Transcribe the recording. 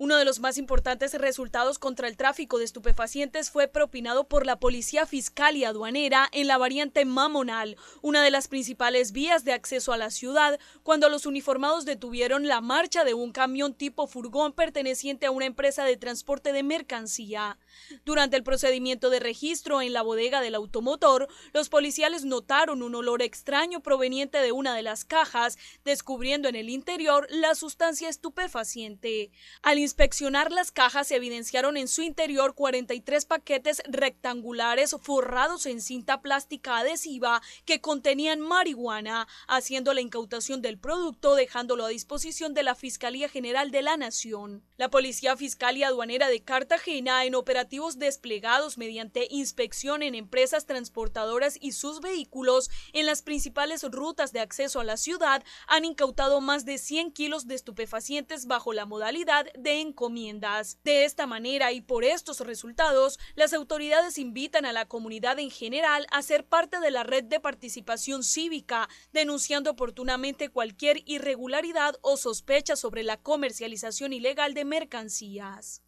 Uno de los más importantes resultados contra el tráfico de estupefacientes fue propinado por la Policía Fiscal y Aduanera en la variante Mamonal, una de las principales vías de acceso a la ciudad, cuando los uniformados detuvieron la marcha de un camión tipo furgón perteneciente a una empresa de transporte de mercancía. Durante el procedimiento de registro en la bodega del automotor, los policiales notaron un olor extraño proveniente de una de las cajas, descubriendo en el interior la sustancia estupefaciente inspeccionar las cajas se evidenciaron en su interior 43 paquetes rectangulares forrados en cinta plástica adhesiva que contenían marihuana, haciendo la incautación del producto dejándolo a disposición de la Fiscalía General de la Nación. La Policía Fiscal y Aduanera de Cartagena, en operativos desplegados mediante inspección en empresas transportadoras y sus vehículos en las principales rutas de acceso a la ciudad, han incautado más de 100 kilos de estupefacientes bajo la modalidad de encomiendas. De esta manera y por estos resultados, las autoridades invitan a la comunidad en general a ser parte de la red de participación cívica, denunciando oportunamente cualquier irregularidad o sospecha sobre la comercialización ilegal de mercancías.